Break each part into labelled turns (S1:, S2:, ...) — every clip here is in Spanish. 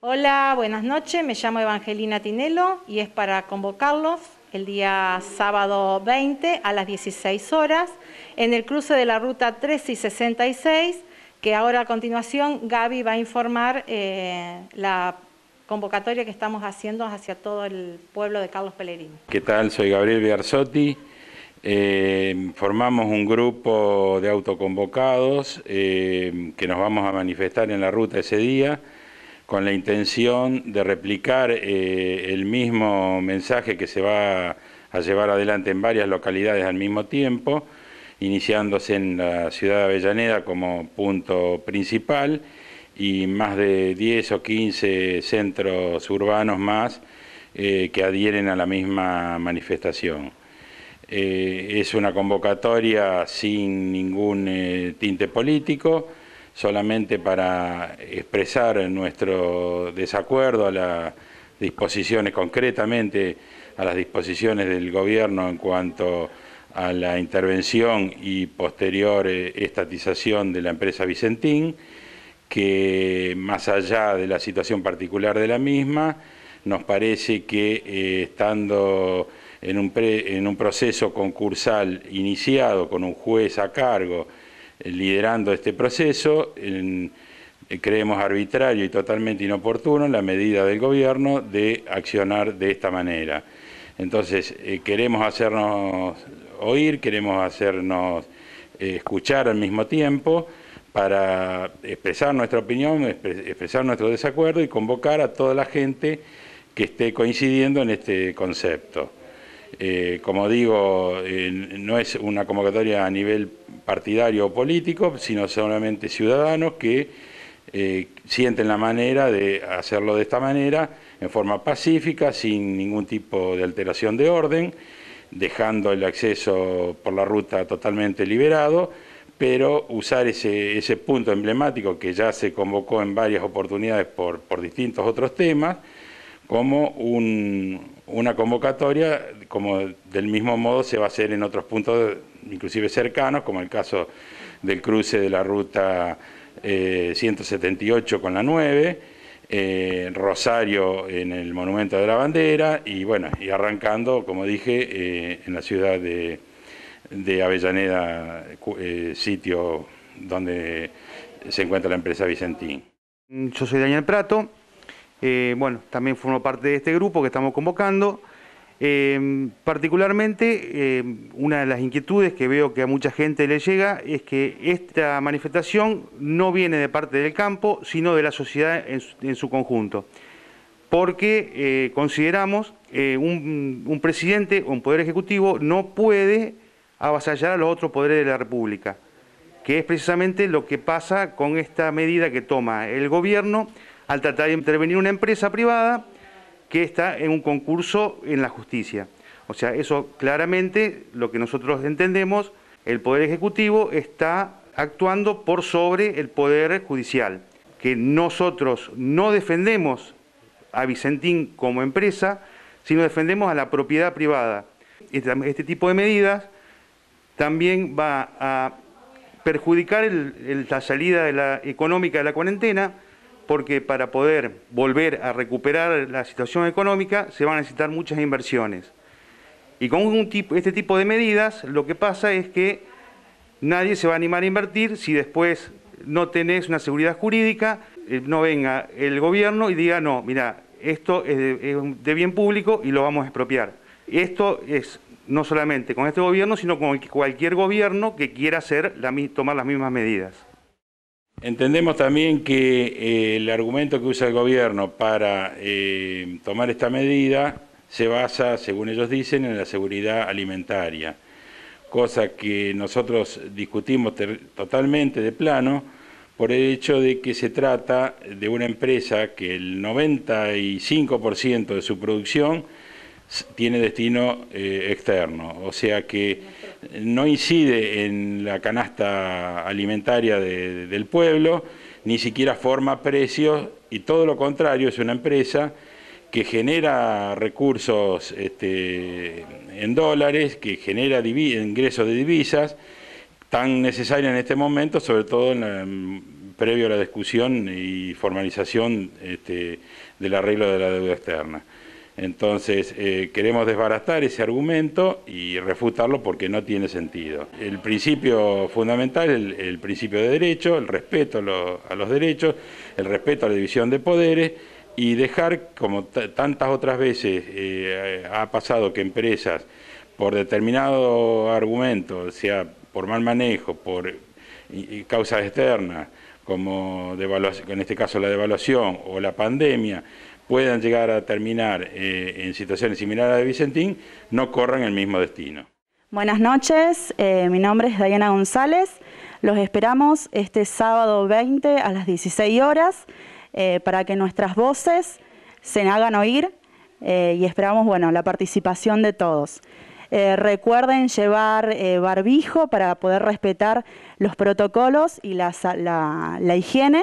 S1: Hola, buenas noches. Me llamo Evangelina Tinelo y es para convocarlos el día sábado 20 a las 16 horas en el cruce de la ruta 3 y 66, que ahora a continuación Gaby va a informar eh, la convocatoria que estamos haciendo hacia todo el pueblo de Carlos Pellerín.
S2: ¿Qué tal? Soy Gabriel Biarzotti Em, formamos un grupo de autoconvocados em, que nos vamos a manifestar en la ruta ese día con la intención de replicar eh, el mismo mensaje que se va a llevar adelante en varias localidades al mismo tiempo, iniciándose en la ciudad de Avellaneda como punto principal y más de 10 o 15 centros urbanos más eh, que adhieren a la misma manifestación. Eh, es una convocatoria sin ningún eh, tinte político, solamente para expresar nuestro desacuerdo a las disposiciones, concretamente a las disposiciones del gobierno en cuanto a la intervención y posterior eh, estatización de la empresa Vicentín, que más allá de la situación particular de la misma, nos parece que estando en un, proceso concursal iniciado con un juez a cargo eh, liderando este proceso, eh, creemos arbitrario y totalmente inoportuno la medida del gobierno de accionar de esta manera. Entonces, eh, queremos hacernos oír, queremos hacernos escuchar al mismo tiempo para expresar nuestra opinión, expresar nuestro desacuerdo y convocar a toda la gente que esté coincidiendo en este concepto. Eh, como digo, eh, no es una convocatoria a nivel partidario o político, sino solamente ciudadanos que eh, sienten la manera de hacerlo de esta manera, en forma pacífica, sin ningún tipo de alteración de orden, dejando el acceso por la ruta totalmente liberado, pero usar ese, punto emblemático que ya se convocó en varias oportunidades por distintos otros temas, como una convocatoria, como del mismo modo se va a hacer en otros puntos, inclusive cercanos, como el caso del cruce de la ruta 178 eh, con la 9, eh, Rosario en el Monumento de la Bandera y bueno, y arrancando, como dije, eh, en la ciudad de, de Avellaneda, sitio donde se encuentra la empresa Vicentín.
S1: Yo soy Daniel Prato, eh, bueno, también formo parte de este grupo que estamos convocando. Eh, particularmente, eh, una de las inquietudes que veo que a mucha gente le llega es que esta manifestación no viene de parte del campo, sino de la sociedad en su, conjunto, porque consideramos un, un presidente o un poder ejecutivo no puede avasallar a los otros poderes de la República, que es precisamente lo que pasa con esta medida que toma el gobierno al tratar de intervenir una empresa privada que está en un concurso en la justicia. O sea, eso claramente lo que nosotros entendemos, el Poder Ejecutivo está actuando por sobre el Poder Judicial. Que nosotros no defendemos a Vicentín como empresa, sino defendemos a la propiedad privada. Este, este tipo de medidas también va a perjudicar la salida de la económica de la cuarentena, porque para poder volver a recuperar la situación económica se van a necesitar muchas inversiones. Y con este tipo de medidas lo que pasa es que nadie se va a animar a invertir si después no tenés una seguridad jurídica, eh, no venga el gobierno y diga, no, mira, esto es de, bien público y lo vamos a expropiar. Esto es no solamente
S2: con este gobierno, sino con cualquier gobierno que quiera hacer tomar las mismas medidas. Entendemos también que eh, el argumento que usa el gobierno para eh, tomar esta medida se basa, según ellos dicen, en la seguridad alimentaria, cosa que nosotros discutimos totalmente de plano por el hecho de que se trata de una empresa que el 95% de su producción tiene destino eh, externo, o sea que no incide en la canasta alimentaria del pueblo, ni siquiera forma precios, y todo lo contrario, es una empresa que genera recursos este, en dólares, que genera ingresos de divisas, tan necesaria en este momento, sobre todo previo a la discusión y formalización este, del arreglo de la deuda externa. Entonces, eh, queremos desbaratar ese argumento y refutarlo porque no tiene sentido. El principio fundamental, el, el principio de derecho, el respeto a, los derechos, el respeto a la división de poderes y dejar, como tantas otras veces eh, ha pasado que empresas, por determinado argumento, sea por mal manejo, por causas externas, como en este caso la devaluación o la pandemia, puedan llegar a terminar eh, en situaciones similares a de Vicentín, no corran el mismo destino.
S1: Buenas noches, eh, mi nombre es Dayana González. Los esperamos este sábado 20 a las 16 horas eh, para que nuestras voces se hagan oír y esperamos bueno, la participación de todos. recuerden llevar barbijo para poder respetar los protocolos y la, higiene.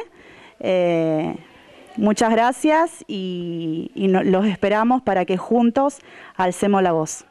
S1: Muchas gracias y, los esperamos para que juntos alcemos la voz.